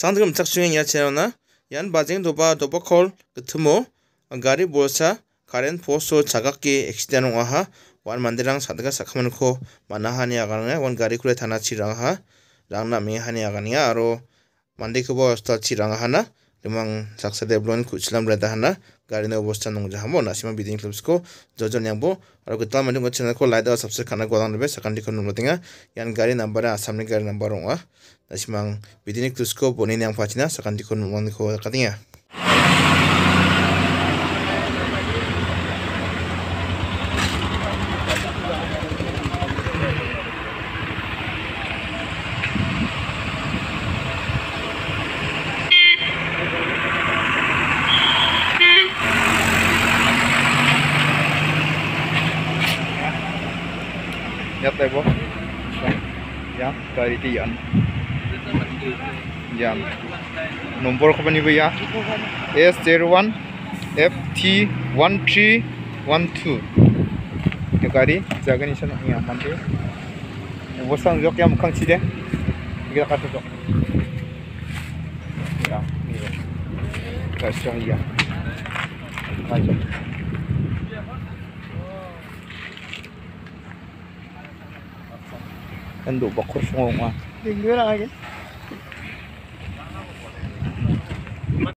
Sānta kīla maṭakṣuṋeṋ āñā chāyāna, yāna bājīṋ dōpā dōpa khauḷ kathamu, gārī bōsa kārēn pōsō chāgāk kī eksi tiānuṋ āhā, wān māndirāṋ sāntaka sākhamaṇu kō māna hāni āgāna, wān gārī kūlē thāna chī rāng hā, rāng nā mē hāni āgāni āhā, aro māndir kī chī rāng hāna. lemang saksa deblon ku chilam rada hana gari na obostan nong jahamo na sima biding clubs ko jojon yangbo aro ku tal mandung ko channel ko like da subscribe kana ko dang lebe sakandi ko yan gari number a samne gari number ong wa na simang biding clubs ko bonin yang pachina sakan ko nunglo ko Jättebra. Ja, där är tian. Ja. Number kapan ibu ya? S01 FT 1312. Itu kari jaga nih sana ya mandi. Bosan jok yang mukang deh. Kita kata jok. Ya, ini. Kasih ya. Kasih. Nandu bakor sungo nga. Dinggo na kagin.